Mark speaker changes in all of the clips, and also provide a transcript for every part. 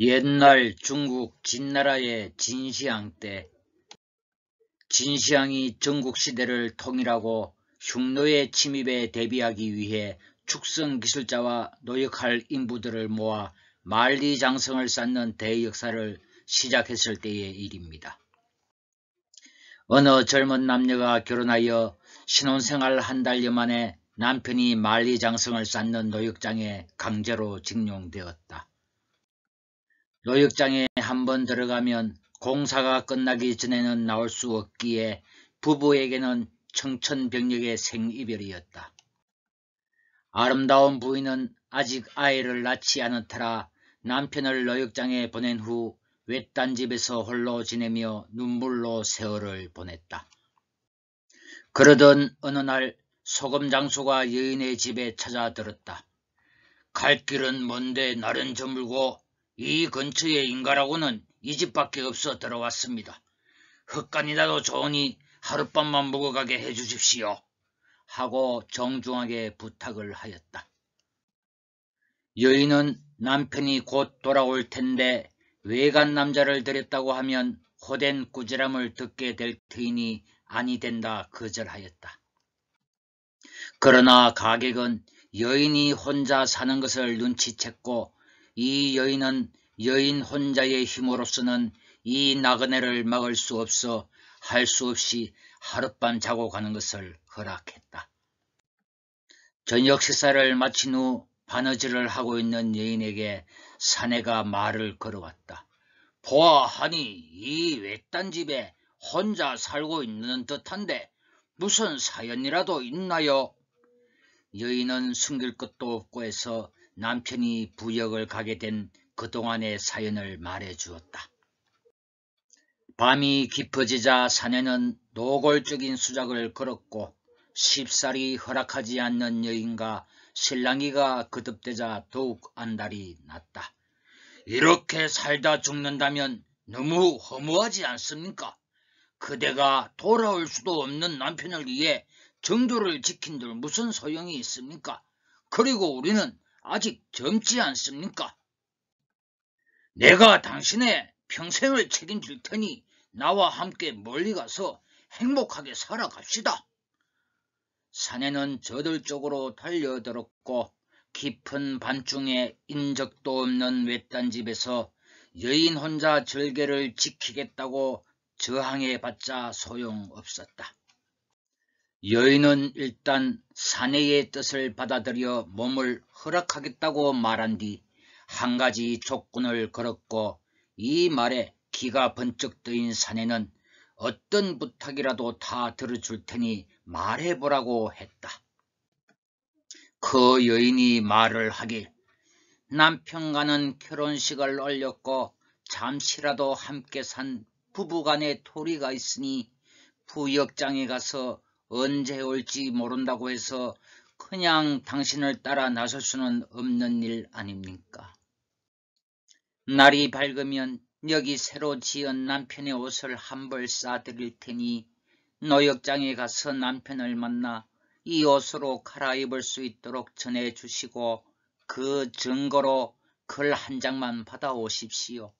Speaker 1: 옛날 중국 진나라의 진시황 때 진시황이 전국시대를 통일하고 흉노의 침입에 대비하기 위해 축성기술자와 노역할 인부들을 모아 만리장성을 쌓는 대역사를 시작했을 때의 일입니다. 어느 젊은 남녀가 결혼하여 신혼생활 한 달여 만에 남편이 만리장성을 쌓는 노역장에 강제로 징용되었다. 노역장에 한번 들어가면 공사가 끝나기 전에는 나올 수 없기에 부부에게는 청천벽력의 생이별이었다.
Speaker 2: 아름다운
Speaker 1: 부인은 아직 아이를 낳지 않았더라 남편을 노역장에 보낸 후 외딴 집에서 홀로 지내며 눈물로 세월을 보냈다. 그러던 어느 날 소금 장소가 여인의 집에 찾아들었다. 갈 길은 먼데 나른 저물고 이근처에 인가라고는 이 집밖에 없어 들어왔습니다. 흙간이라도 좋으니 하룻밤만 묵어가게 해주십시오. 하고 정중하게 부탁을 하였다. 여인은 남편이 곧 돌아올 텐데 외간 남자를 들였다고 하면 호된 꾸지람을 듣게 될 테이니 아니 된다 거절하였다. 그러나 가객은 여인이 혼자 사는 것을 눈치챘고 이 여인은 여인 혼자의 힘으로서는 이 나그네를 막을 수 없어 할 수 없이 하룻밤 자고 가는 것을 허락했다. 저녁 식사를 마친 후 바느질을 하고 있는 여인에게 사내가 말을 걸어왔다. 보아하니 이 외딴 집에 혼자 살고 있는 듯한데 무슨 사연이라도 있나요? 여인은 숨길 것도 없고 해서 남편이 부역을 가게 된 그동안의 사연을 말해 주었다. 밤이 깊어지자 사내는 노골적인 수작을 걸었고 십살이 허락하지 않는 여인과 신랑이가 거듭되자 더욱 안달이 났다. 이렇게 살다 죽는다면 너무 허무하지 않습니까? 그대가 돌아올 수도 없는 남편을 위해 정조를 지킨 들 무슨 소용이 있습니까? 그리고 우리는 아직 젊지 않습니까? 내가 당신의 평생을 책임질 테니 나와 함께 멀리 가서 행복하게 살아갑시다. 사내는 저들 쪽으로 달려들었고 깊은 밤중에 인적도 없는 외딴 집에서 여인 혼자 절개를 지키겠다고 저항해봤자 소용없었다. 여인은 일단 사내의 뜻을 받아들여 몸을 허락하겠다고 말한 뒤 한 가지 조건을 걸었고 이 말에 기가 번쩍 뜨인 사내는 어떤 부탁이라도 다 들어줄 테니 말해보라고 했다. 그 여인이 말을 하길 남편과는 결혼식을 올렸고 잠시라도 함께 산 부부간의 토리가 있으니 부역장에 가서 언제 올지 모른다고 해서 그냥 당신을 따라 나설 수는 없는 일 아닙니까? 날이 밝으면 여기 새로 지은 남편의 옷을 한 벌 싸드릴 테니 노역장에 가서 남편을 만나 이 옷으로 갈아입을 수 있도록 전해주시고 그 증거로 글 한 장만 받아오십시오.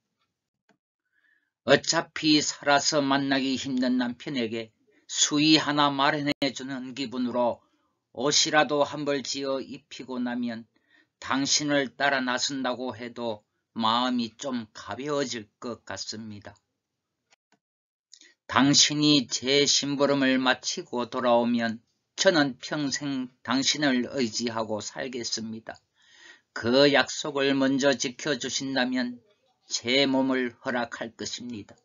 Speaker 1: 어차피 살아서 만나기 힘든 남편에게 수의 하나 마련해주는 기분으로 옷이라도 한 벌 지어 입히고 나면 당신을 따라 나선다고 해도 마음이 좀 가벼워질 것 같습니다. 당신이 제 심부름을 마치고 돌아오면 저는 평생 당신을 의지하고 살겠습니다. 그 약속을 먼저 지켜주신다면 제 몸을 허락할 것입니다.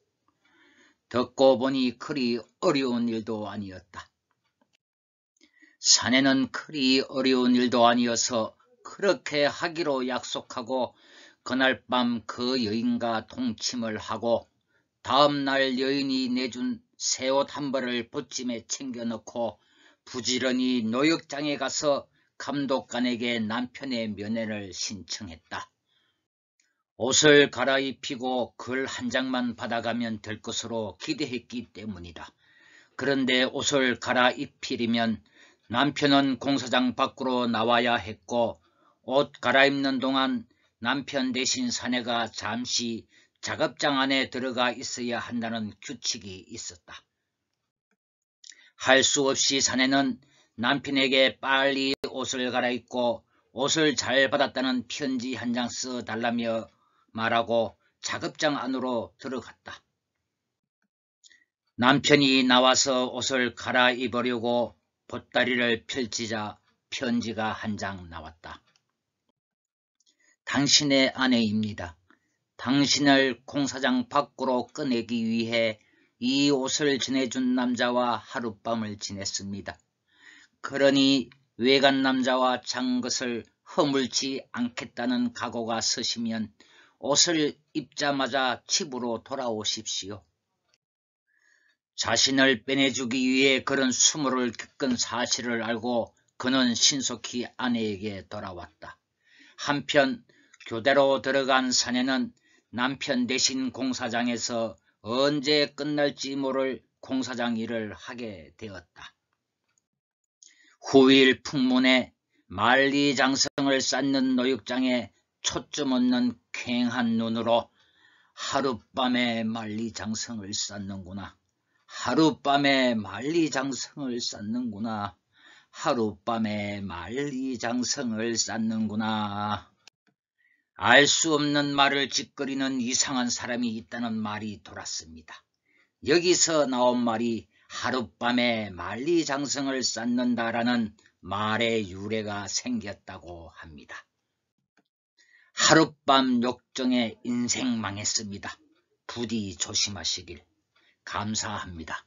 Speaker 1: 듣고 보니 그리 어려운 일도 아니었다. 사내는 그리 어려운 일도 아니어서 그렇게 하기로 약속하고 그날 밤 그 여인과 동침을 하고 다음날 여인이 내준 새 옷 한 벌을 보찜에 챙겨넣고 부지런히 노역장에 가서 감독관에게 남편의 면회를 신청했다. 옷을 갈아입히고 글 한 장만 받아가면 될 것으로 기대했기 때문이다. 그런데 옷을 갈아입히려면 남편은 공사장 밖으로 나와야 했고 옷 갈아입는 동안 남편 대신 사내가 잠시 작업장 안에 들어가 있어야 한다는 규칙이 있었다. 할 수 없이 사내는 남편에게 빨리 옷을 갈아입고 옷을 잘 받았다는 편지 한 장 써달라며 말하고 작업장 안으로 들어갔다. 남편이 나와서 옷을 갈아입으려고 보따리를 펼치자 편지가 한 장 나왔다. 당신의 아내입니다. 당신을 공사장 밖으로 꺼내기 위해 이 옷을 지내준 남자와 하룻밤을 지냈습니다. 그러니 외간 남자와 잔 것을 허물지 않겠다는 각오가 서시면 옷을 입자마자 집으로 돌아오십시오. 자신을 빼내주기 위해 그런 수모를 겪은 사실을 알고 그는 신속히 아내에게 돌아왔다. 한편 교대로 들어간 사내는 남편 대신 공사장에서 언제 끝날지 모를 공사장 일을 하게 되었다. 후일 풍문에 만리장성을 쌓는 노육장에 초점 없는 쾌한 눈으로 하룻밤에 만리장성을 쌓는구나. 하룻밤에 만리장성을 쌓는구나. 하룻밤에 만리장성을 쌓는구나. 알 수 없는 말을 짓거리는 이상한 사람이 있다는 말이 돌았습니다. 여기서 나온 말이 하룻밤에 만리장성을 쌓는다라는 말의 유래가 생겼다고 합니다. 하룻밤 욕정에 인생 망했습니다. 부디 조심하시길 감사합니다.